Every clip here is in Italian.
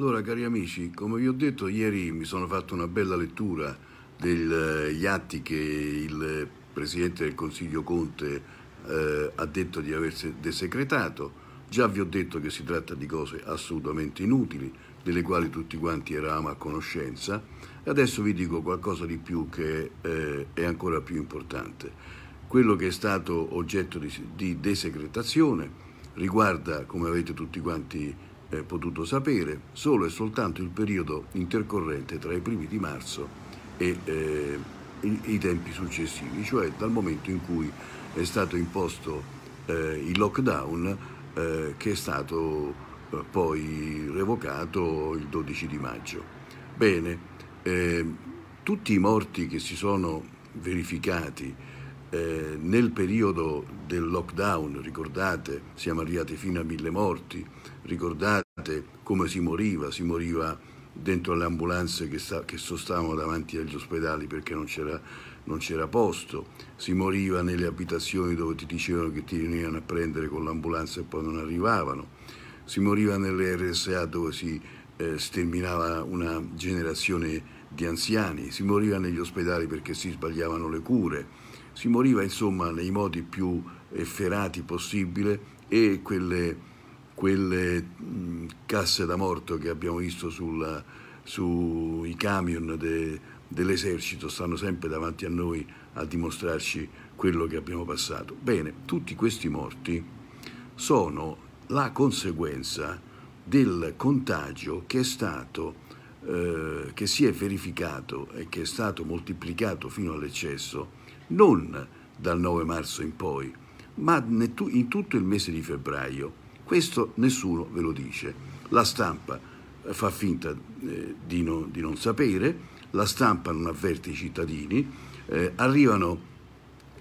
Allora, cari amici, come vi ho detto ieri mi sono fatto una bella lettura degli eh, atti che il Presidente del Consiglio Conte eh, ha detto di aver desecretato. Già vi ho detto che si tratta di cose assolutamente inutili, delle quali tutti quanti eravamo a conoscenza. Adesso vi dico qualcosa di più che eh, è ancora più importante. Quello che è stato oggetto di, di desecretazione riguarda, come avete tutti quanti eh, potuto sapere solo e soltanto il periodo intercorrente tra i primi di marzo e eh, i, i, tempi successivi, cioè dal momento in cui è stato imposto eh, il lockdown eh, che è stato eh, poi revocato il 12 di maggio. Bene, ehm, tutti i morti che si sono verificati eh, nel periodo del lockdown, ricordate, siamo arrivati fino a mille morti, ricordate giornate, come si moriva, si moriva dentro le ambulanze che, sta, che sostavano davanti agli ospedali perché non c'era, non c'era posto, si moriva nelle abitazioni dove ti dicevano che ti venivano a prendere con l'ambulanza e poi non arrivavano, si moriva nelle RSA dove si eh, sterminava una generazione di anziani, si moriva negli ospedali perché si sbagliavano le cure, si moriva insomma nei modi più efferati possibile e quelle quelle casse da morto che abbiamo visto sulla, sui camion de, dell'esercito stanno sempre davanti a noi a dimostrarci quello che abbiamo passato. Bene, tutti questi morti sono la conseguenza del contagio che è stato eh, che si è verificato e che è stato moltiplicato fino all'eccesso non dal 9 marzo in poi, ma in tutto il mese di febbraio questo nessuno ve lo dice. La stampa eh, fa finta eh, di, no, di, non sapere, la stampa non avverte i cittadini, eh, arrivano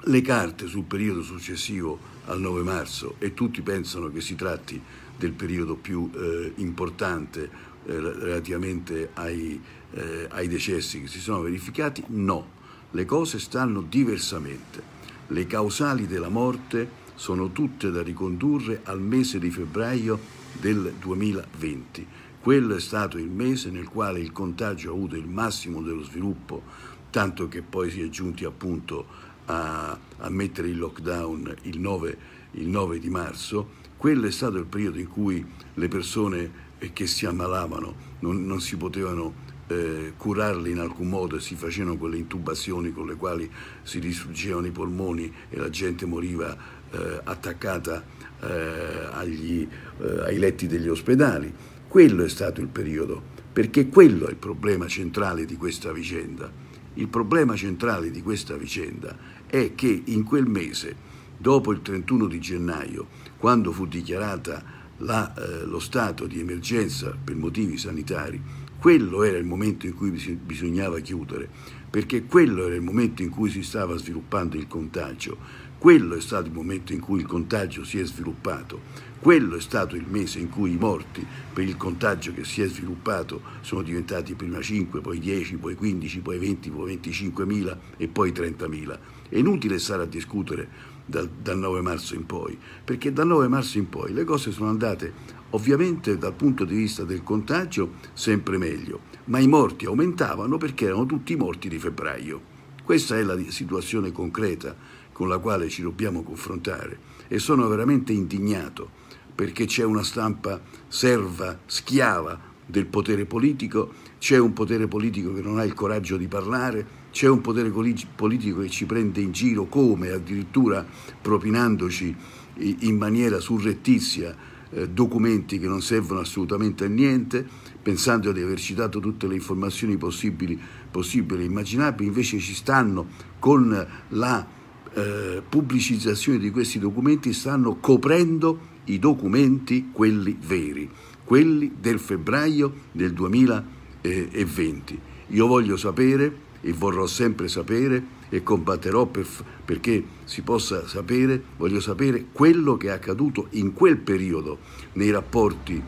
le carte sul periodo successivo al 9 marzo e tutti pensano che si tratti del periodo più eh, importante eh, relativamente ai, eh, ai decessi che si sono verificati, no, le cose stanno diversamente. Le causali della morte sono tutte da ricondurre al mese di febbraio del 2020. Quello è stato il mese nel quale il contagio ha avuto il massimo dello sviluppo, tanto che poi si è giunti appunto a, a mettere in lockdown il 9, il 9 di marzo. Quello è stato il periodo in cui le persone eh, che si ammalavano non, non si potevano eh, curarli in alcun modo e si facevano quelle intubazioni con le quali si distruggevano i polmoni e la gente moriva eh, attaccata eh, agli, eh, ai letti degli ospedali. Quello è stato il periodo, perché quello è il problema centrale di questa vicenda. Il problema centrale di questa vicenda è che in quel mese, dopo il 31 di gennaio, quando fu dichiarata la, eh, lo stato di emergenza per motivi sanitari quello era il momento in cui bisognava chiudere, perché quello era il momento in cui si stava sviluppando il contagio, quello è stato il momento in cui il contagio si è sviluppato, quello è stato il mese in cui i morti per il contagio che si è sviluppato sono diventati prima 5, poi 10, poi 15, poi 20, poi 25 mila e poi 30 mila. È inutile stare a discutere dal, dal 9 marzo in poi, perché dal 9 marzo in poi le cose sono andate ovviamente dal punto di vista del contagio sempre meglio, ma i morti aumentavano perché erano tutti morti di febbraio. Questa è la situazione concreta con la quale ci dobbiamo confrontare e sono veramente indignato perché c'è una stampa serva, schiava del potere politico, c'è un potere politico che non ha il coraggio di parlare, c'è un potere politico che ci prende in giro come addirittura propinandoci in maniera surrettizia eh, documenti che non servono assolutamente a niente, pensando di averci dato tutte le informazioni possibili, possibili e immaginabili, invece ci stanno con la eh, pubblicizzazione di questi documenti, stanno coprendo i documenti, quelli veri, quelli del febbraio del 2020. Io voglio sapere e vorrò sempre sapere e combatterò per, perché si possa sapere, voglio sapere quello che è accaduto in quel periodo nei rapporti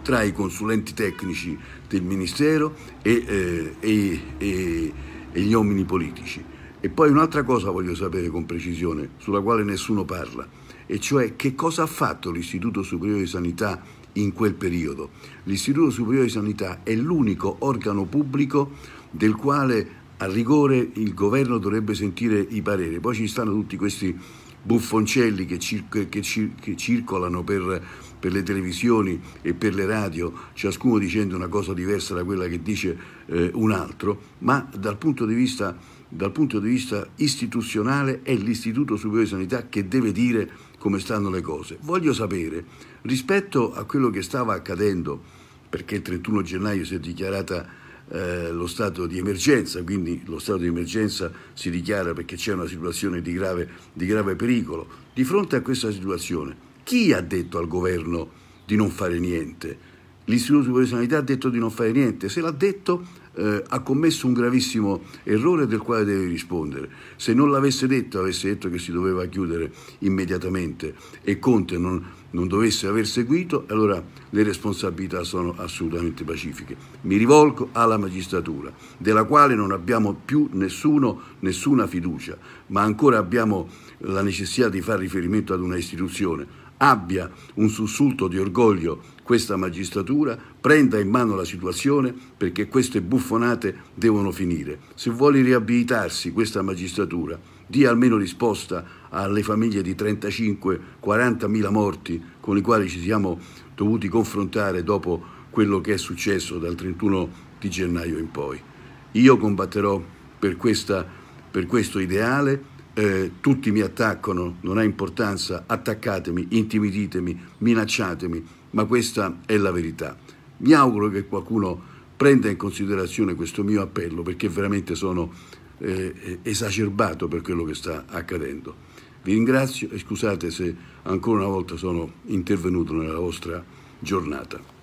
tra i consulenti tecnici del Ministero e, eh, e, e, e gli uomini politici. E poi un'altra cosa voglio sapere con precisione, sulla quale nessuno parla, e cioè che cosa ha fatto l'Istituto Superiore di Sanità in quel periodo. L'Istituto Superiore di Sanità è l'unico organo pubblico del quale a rigore il governo dovrebbe sentire i pareri. Poi ci stanno tutti questi buffoncelli che, cir che, cir che circolano per, per, le televisioni e per le radio, ciascuno dicendo una cosa diversa da quella che dice eh, un altro, ma dal punto di vista, dal punto di vista istituzionale è l'Istituto Superiore di Sanità che deve dire come stanno le cose. Voglio sapere, rispetto a quello che stava accadendo, perché il 31 gennaio si è dichiarata eh, lo stato di emergenza, quindi lo stato di emergenza si dichiara perché c'è una situazione di grave, di grave pericolo. Di fronte a questa situazione, chi ha detto al governo di non fare niente? L'Istituto di Sanità ha detto di non fare niente, se l'ha detto eh, ha commesso un gravissimo errore del quale deve rispondere. Se non l'avesse detto, avesse detto che si doveva chiudere immediatamente e Conte non, non dovesse aver seguito, allora le responsabilità sono assolutamente pacifiche. Mi rivolgo alla magistratura, della quale non abbiamo più nessuno, nessuna fiducia, ma ancora abbiamo la necessità di fare riferimento ad una istituzione abbia un sussulto di orgoglio questa magistratura, prenda in mano la situazione perché queste buffonate devono finire. Se vuole riabilitarsi questa magistratura, dia almeno risposta alle famiglie di 35-40 mila morti con i quali ci siamo dovuti confrontare dopo quello che è successo dal 31 di gennaio in poi. Io combatterò per, questa, per questo ideale eh, tutti mi attaccano, non ha importanza, attaccatemi, intimiditemi, minacciatemi, ma questa è la verità. Mi auguro che qualcuno prenda in considerazione questo mio appello perché veramente sono eh, esacerbato per quello che sta accadendo. Vi ringrazio e scusate se ancora una volta sono intervenuto nella vostra giornata.